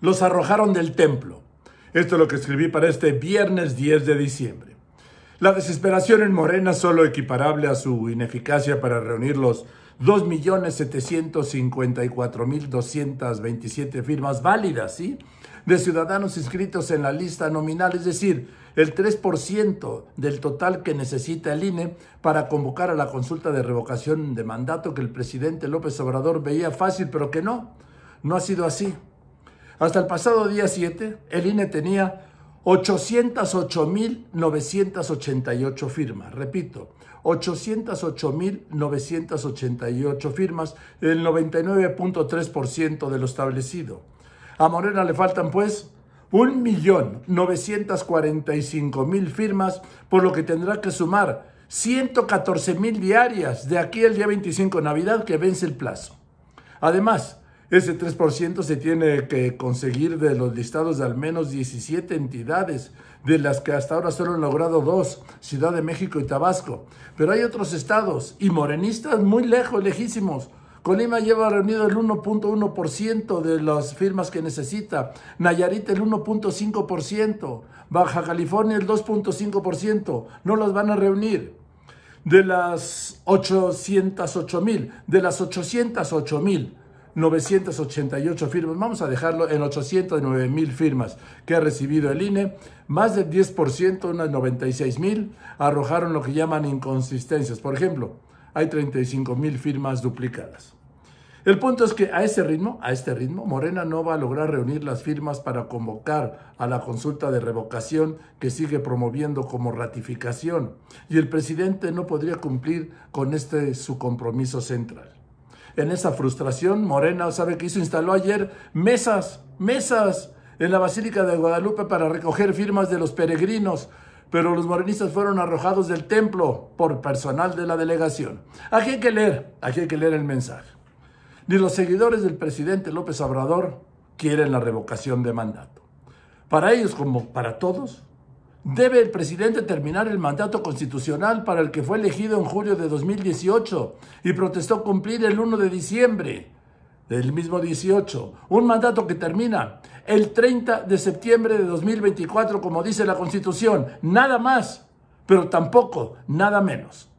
los arrojaron del templo. Esto es lo que escribí para este viernes 10 de diciembre. La desesperación en Morena, solo equiparable a su ineficacia para reunir los 2.754.227 firmas válidas, ¿sí? De ciudadanos inscritos en la lista nominal, es decir, el 3% del total que necesita el INE para convocar a la consulta de revocación de mandato que el presidente López Obrador veía fácil, pero que no, no ha sido así. Hasta el pasado día 7, el INE tenía 808.988 firmas. Repito, 808.988 firmas, el 99.3% de lo establecido. A Morena le faltan pues 1.945.000 firmas, por lo que tendrá que sumar 114.000 diarias de aquí al día 25 de Navidad que vence el plazo. Además, ese 3% se tiene que conseguir de los listados de al menos 17 entidades, de las que hasta ahora solo han logrado dos, Ciudad de México y Tabasco. Pero hay otros estados y morenistas muy lejos, lejísimos. Colima lleva reunido el 1.1% de las firmas que necesita, Nayarit el 1.5%, Baja California el 2.5%, no las van a reunir de las 808 mil, de las 808 mil 988 firmas, vamos a dejarlo en 809 mil firmas que ha recibido el INE, más del 10%, unas 96 mil, arrojaron lo que llaman inconsistencias. Por ejemplo, hay 35 mil firmas duplicadas. El punto es que a ese ritmo, a este ritmo, Morena no va a lograr reunir las firmas para convocar a la consulta de revocación que sigue promoviendo como ratificación y el presidente no podría cumplir con este su compromiso central en esa frustración, Morena, ¿sabe que hizo? Instaló ayer mesas, mesas en la Basílica de Guadalupe para recoger firmas de los peregrinos, pero los morenistas fueron arrojados del templo por personal de la delegación. Aquí hay que leer, aquí hay que leer el mensaje. Ni los seguidores del presidente López Obrador quieren la revocación de mandato. Para ellos, como para todos, ¿Debe el presidente terminar el mandato constitucional para el que fue elegido en julio de 2018 y protestó cumplir el 1 de diciembre del mismo 18? Un mandato que termina el 30 de septiembre de 2024, como dice la Constitución. Nada más, pero tampoco nada menos.